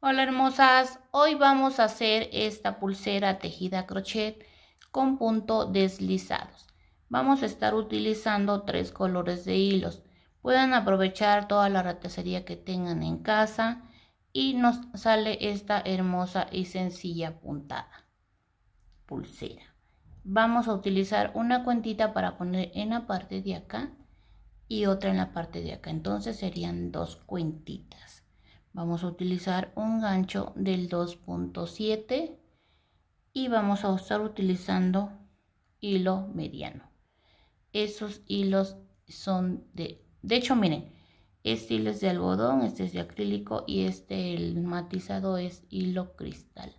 Hola hermosas, hoy vamos a hacer esta pulsera tejida crochet con punto deslizados. Vamos a estar utilizando tres colores de hilos. Pueden aprovechar toda la ratacería que tengan en casa y nos sale esta hermosa y sencilla puntada pulsera. Vamos a utilizar una cuentita para poner en la parte de acá y otra en la parte de acá. Entonces serían dos cuentitas Vamos a utilizar un gancho del 2.7 y vamos a estar utilizando hilo mediano. Esos hilos son de... De hecho, miren, este hilo es de algodón, este es de acrílico y este, el matizado, es hilo cristal.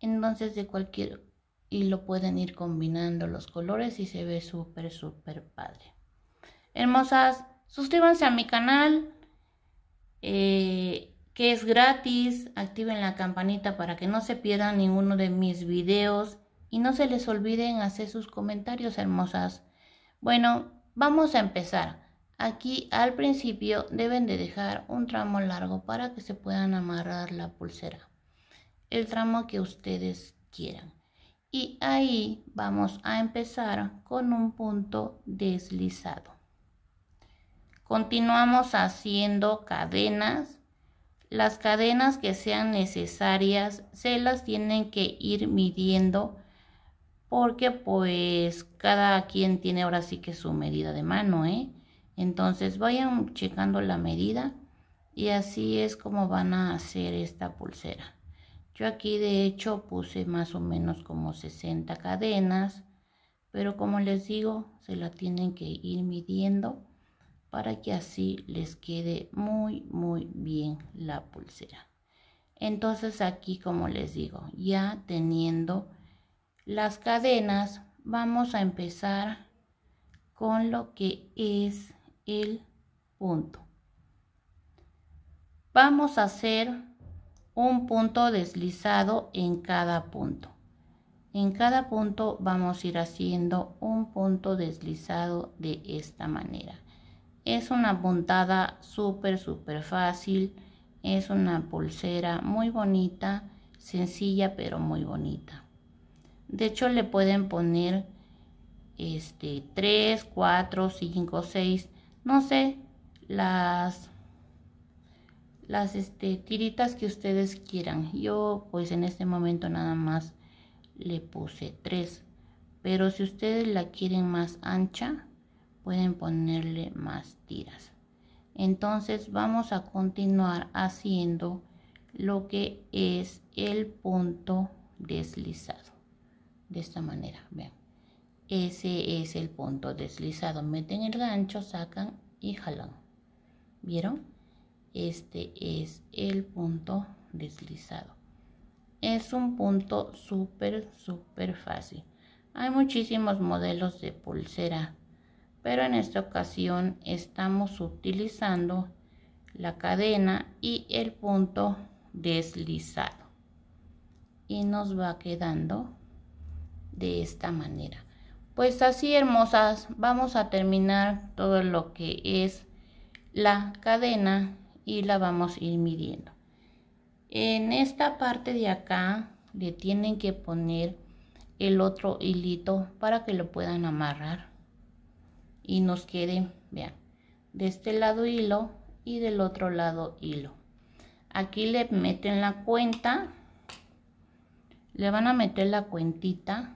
Entonces, de cualquier hilo pueden ir combinando los colores y se ve súper, súper padre. Hermosas, suscríbanse a mi canal. Eh, que es gratis. Activen la campanita para que no se pierdan ninguno de mis videos y no se les olviden hacer sus comentarios hermosas. Bueno, vamos a empezar. Aquí al principio deben de dejar un tramo largo para que se puedan amarrar la pulsera. El tramo que ustedes quieran. Y ahí vamos a empezar con un punto deslizado. Continuamos haciendo cadenas las cadenas que sean necesarias se las tienen que ir midiendo porque pues cada quien tiene ahora sí que su medida de mano, ¿eh? Entonces vayan checando la medida y así es como van a hacer esta pulsera. Yo aquí de hecho puse más o menos como 60 cadenas, pero como les digo, se la tienen que ir midiendo para que así les quede muy muy bien la pulsera entonces aquí como les digo ya teniendo las cadenas vamos a empezar con lo que es el punto vamos a hacer un punto deslizado en cada punto en cada punto vamos a ir haciendo un punto deslizado de esta manera es una puntada súper, súper fácil. Es una pulsera muy bonita, sencilla pero muy bonita. De hecho le pueden poner este 3, 4, 5, 6, no sé, las las este, tiritas que ustedes quieran. Yo pues en este momento nada más le puse 3. Pero si ustedes la quieren más ancha, pueden ponerle más tiras entonces vamos a continuar haciendo lo que es el punto deslizado de esta manera vean ese es el punto deslizado meten el gancho sacan y jalan vieron este es el punto deslizado es un punto súper súper fácil hay muchísimos modelos de pulsera pero en esta ocasión estamos utilizando la cadena y el punto deslizado y nos va quedando de esta manera pues así hermosas vamos a terminar todo lo que es la cadena y la vamos a ir midiendo en esta parte de acá le tienen que poner el otro hilito para que lo puedan amarrar y nos quede, vean, de este lado hilo y del otro lado hilo. Aquí le meten la cuenta, le van a meter la cuentita,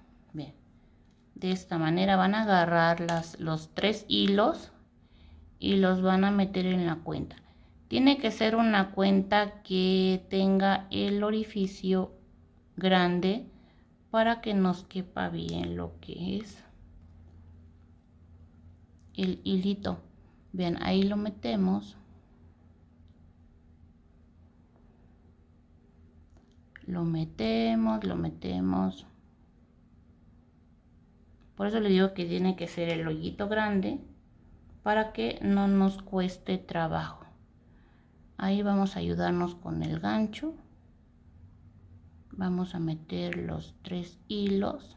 de esta manera van a agarrar las, los tres hilos y los van a meter en la cuenta. Tiene que ser una cuenta que tenga el orificio grande para que nos quepa bien lo que es el hilito bien ahí lo metemos lo metemos lo metemos por eso le digo que tiene que ser el hoyito grande para que no nos cueste trabajo ahí vamos a ayudarnos con el gancho vamos a meter los tres hilos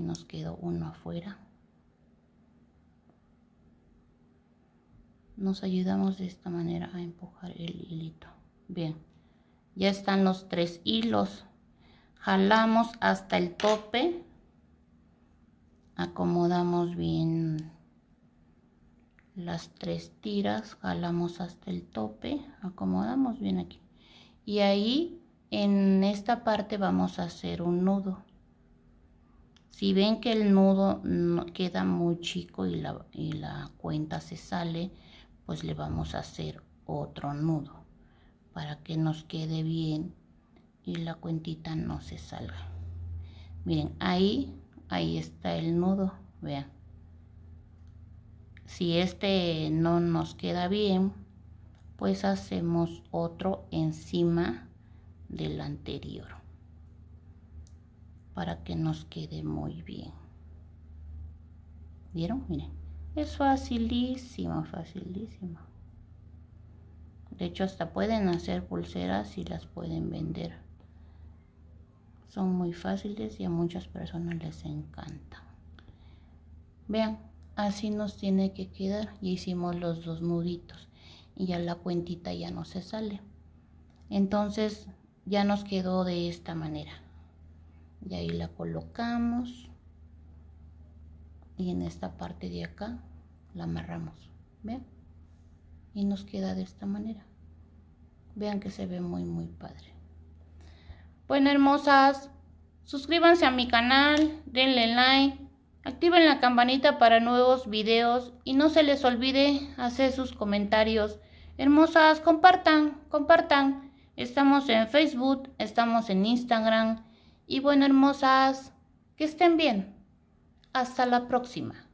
nos quedó uno afuera. Nos ayudamos de esta manera a empujar el hilito. Bien, ya están los tres hilos. Jalamos hasta el tope. Acomodamos bien las tres tiras. Jalamos hasta el tope. Acomodamos bien aquí. Y ahí en esta parte vamos a hacer un nudo si ven que el nudo no queda muy chico y la, la cuenta se sale, pues le vamos a hacer otro nudo para que nos quede bien y la cuentita no se salga. Miren, ahí, ahí está el nudo, vean. Si este no nos queda bien, pues hacemos otro encima del anterior para que nos quede muy bien. ¿Vieron? Miren, es facilísimo, facilísima, De hecho, hasta pueden hacer pulseras y las pueden vender. Son muy fáciles y a muchas personas les encantan. Vean, así nos tiene que quedar. Ya hicimos los dos nuditos y ya la cuentita ya no se sale. Entonces, ya nos quedó de esta manera y ahí la colocamos y en esta parte de acá la amarramos vean y nos queda de esta manera vean que se ve muy muy padre bueno hermosas suscríbanse a mi canal denle like activen la campanita para nuevos videos y no se les olvide hacer sus comentarios hermosas compartan compartan estamos en facebook estamos en instagram y bueno, hermosas, que estén bien. Hasta la próxima.